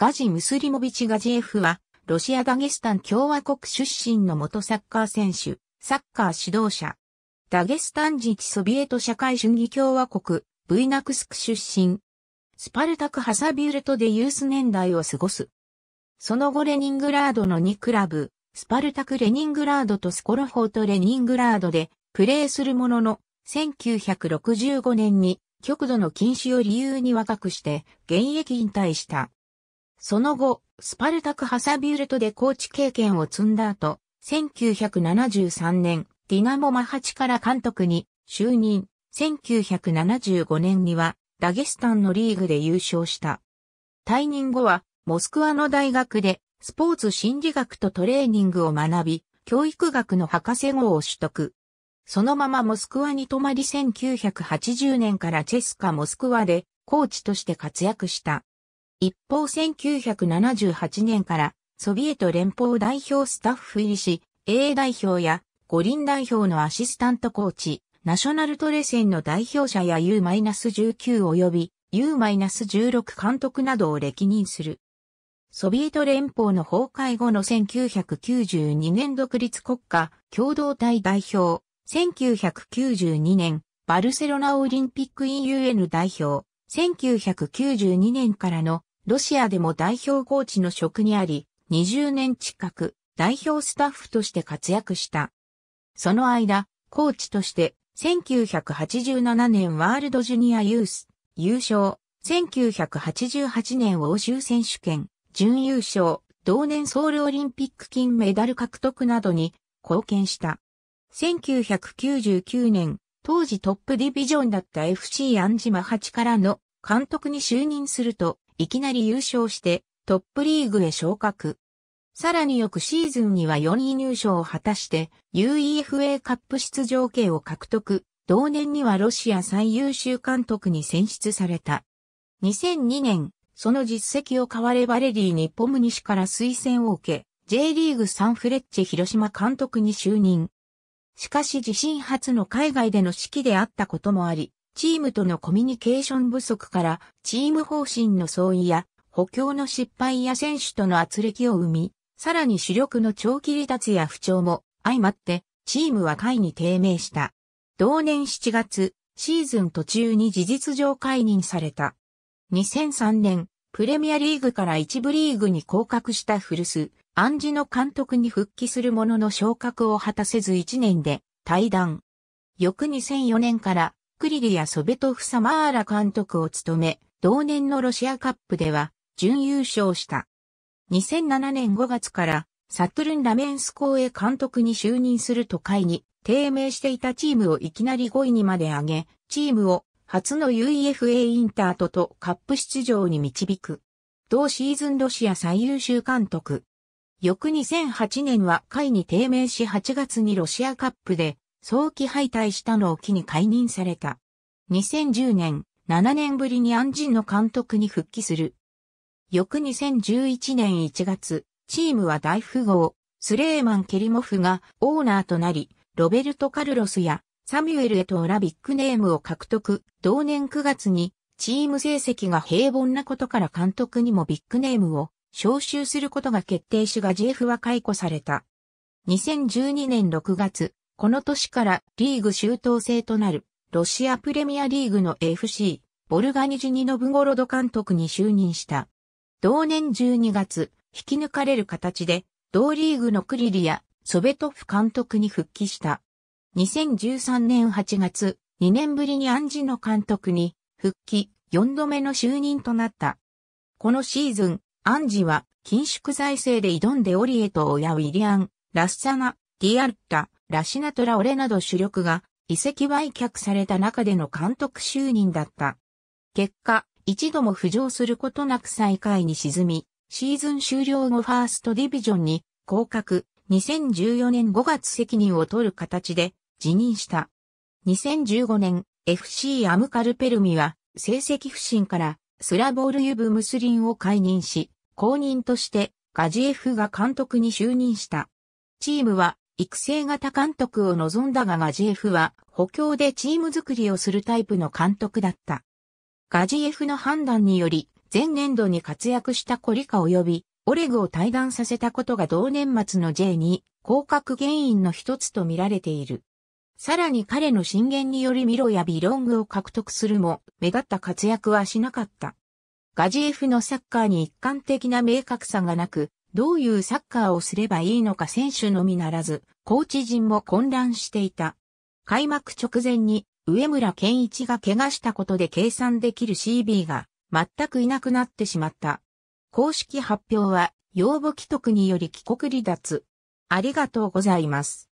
ガジ・ムスリモビチ・ガジエフは、ロシア・ダゲスタン共和国出身の元サッカー選手、サッカー指導者。ダゲスタン自治ソビエト社会主義共和国、ブイナクスク出身。スパルタク・ハサビュルトでユース年代を過ごす。その後レニングラードの2クラブ、スパルタク・レニングラードとスコロホート・レニングラードでプレーするものの、1965年に極度の禁止を理由に若くして現役引退した。その後、スパルタク・ハサビュルトでコーチ経験を積んだ後、1973年、ディナモ・マハチから監督に就任。1975年には、ダゲスタンのリーグで優勝した。退任後は、モスクワの大学で、スポーツ心理学とトレーニングを学び、教育学の博士号を取得。そのままモスクワに泊まり1980年からチェスカモスクワでコーチとして活躍した。一方1978年からソビエト連邦代表スタッフ入りし、A 代表や五輪代表のアシスタントコーチ、ナショナルトレセンの代表者や U-19 及び U-16 監督などを歴任する。ソビエト連邦の崩壊後の1992年独立国家共同体代表、1992年バルセロナオリンピック EUN 代表、1992年からのロシアでも代表コーチの職にあり、20年近く代表スタッフとして活躍した。その間、コーチとして1987年ワールドジュニアユース優勝、1988年欧州選手権準優勝、同年ソウルオリンピック金メダル獲得などに貢献した。1999年、当時トップディビジョンだった FC アンジマ8からの監督に就任すると、いきなり優勝してトップリーグへ昇格。さらに翌シーズンには4位入賞を果たして UEFA カップ出場権を獲得。同年にはロシア最優秀監督に選出された。2002年、その実績を買われバレリー・ニッポム西から推薦を受け、J リーグサンフレッチェ広島監督に就任。しかし自身初の海外での指揮であったこともあり、チームとのコミュニケーション不足から、チーム方針の相違や、補強の失敗や選手との圧力を生み、さらに主力の長期離脱や不調も相まって、チームは下位に低迷した。同年7月、シーズン途中に事実上解任された。2003年、プレミアリーグから一部リーグに降格した古巣、暗示の監督に復帰するものの昇格を果たせず1年で退団。翌2004年からクリリやソベトフサマーラ監督を務め、同年のロシアカップでは準優勝した。2007年5月からサトゥルン・ラメンス公へ監督に就任すると会に低迷していたチームをいきなり5位にまで上げ、チームを初の UEFA インタートとカップ出場に導く。同シーズンロシア最優秀監督。翌2008年は会に低迷し8月にロシアカップで早期敗退したのを機に解任された。2010年、7年ぶりに安人の監督に復帰する。翌2011年1月、チームは大富豪、スレーマン・ケリモフがオーナーとなり、ロベルト・カルロスやサミュエル・エトーラビッグネームを獲得。同年9月にチーム成績が平凡なことから監督にもビッグネームを招集することが決定しガジエフは解雇された。2012年6月、この年からリーグ周到制となるロシアプレミアリーグの FC、ボルガニジニノブゴロド監督に就任した。同年12月、引き抜かれる形で、同リーグのクリリア、ソベトフ監督に復帰した。2013年8月、2年ぶりにアンジの監督に復帰4度目の就任となった。このシーズン、アンジは緊縮財政で挑んでオリエと親ウィリアン、ラッサナ、ディアルタ、ラシナトラオレなど主力が遺跡売却された中での監督就任だった。結果、一度も浮上することなく最下位に沈み、シーズン終了後ファーストディビジョンに降格、2014年5月責任を取る形で辞任した。2015年、FC アムカルペルミは成績不振からスラボールユブ・ムスリンを解任し、後任としてガジエフが監督に就任した。チームは育成型監督を望んだがガジエフは補強でチーム作りをするタイプの監督だった。ガジエフの判断により、前年度に活躍したコリカ及びオレグを退団させたことが同年末の j に、降格原因の一つと見られている。さらに彼の進言によりミロやビロングを獲得するも、目立った活躍はしなかった。ガジエフのサッカーに一貫的な明確さがなく、どういうサッカーをすればいいのか選手のみならず、コーチ陣も混乱していた。開幕直前に上村健一が怪我したことで計算できる CB が全くいなくなってしまった。公式発表は、要望既得により帰国離脱。ありがとうございます。